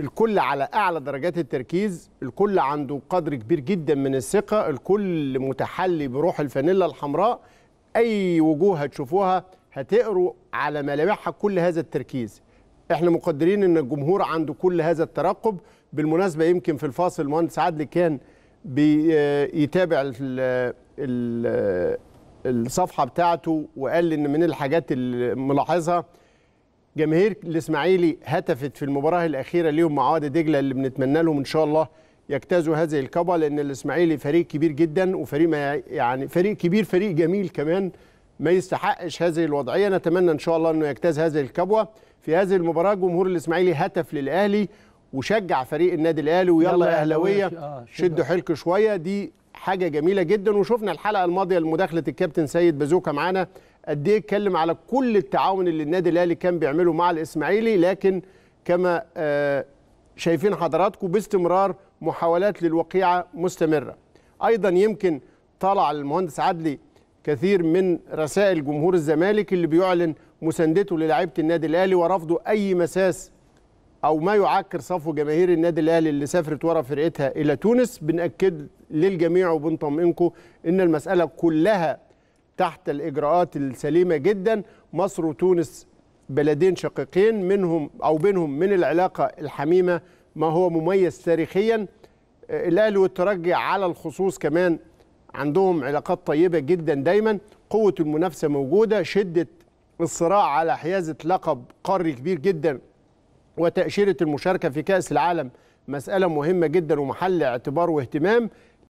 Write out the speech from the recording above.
الكل على اعلى درجات التركيز الكل عنده قدر كبير جدا من الثقه الكل متحلي بروح الفانيلا الحمراء اي وجوه هتشوفوها هتقروا على ملامحها كل هذا التركيز احنا مقدرين ان الجمهور عنده كل هذا الترقب بالمناسبه يمكن في الفاصل المهندس عدلي كان بيتابع آه، الصفحه بتاعته وقال ان من الحاجات اللي ملاحظها جماهير الاسماعيلي هتفت في المباراه الاخيره ليهم مع وادي دجله اللي بنتمنى لهم ان شاء الله يجتازوا هذه الكبه لان الاسماعيلي فريق كبير جدا وفريق ما يعني فريق كبير فريق جميل كمان ما يستحقش هذه الوضعيه نتمنى ان شاء الله انه يجتاز هذه الكبوه في هذه المباراه جمهور الاسماعيلي هتف للاهلي وشجع فريق النادي الاهلي ويلا اهلاويه آه، شدوا حيلكم شويه دي حاجه جميله جدا وشفنا الحلقه الماضيه لمداخله الكابتن سيد بازوكا معانا قد ايه اتكلم على كل التعاون اللي النادي الاهلي كان بيعمله مع الاسماعيلي لكن كما آه، شايفين حضراتكم باستمرار محاولات للوقيعه مستمره. ايضا يمكن طلع المهندس عدلي كثير من رسائل جمهور الزمالك اللي بيعلن مساندته للاعيبه النادي الاهلي ورفضه اي مساس او ما يعكر صفو جماهير النادي الاهلي اللي سافرت ورا فرقتها الى تونس بناكد للجميع وبنطمئنكم ان المساله كلها تحت الاجراءات السليمه جدا مصر وتونس بلدين شقيقين منهم او بينهم من العلاقه الحميمه ما هو مميز تاريخيا الاهلي والترجي على الخصوص كمان عندهم علاقات طيبه جدا دايما قوه المنافسه موجوده شده الصراع على حيازه لقب قاري كبير جدا وتأشيرة المشاركة في كأس العالم مسألة مهمة جدا ومحل اعتبار واهتمام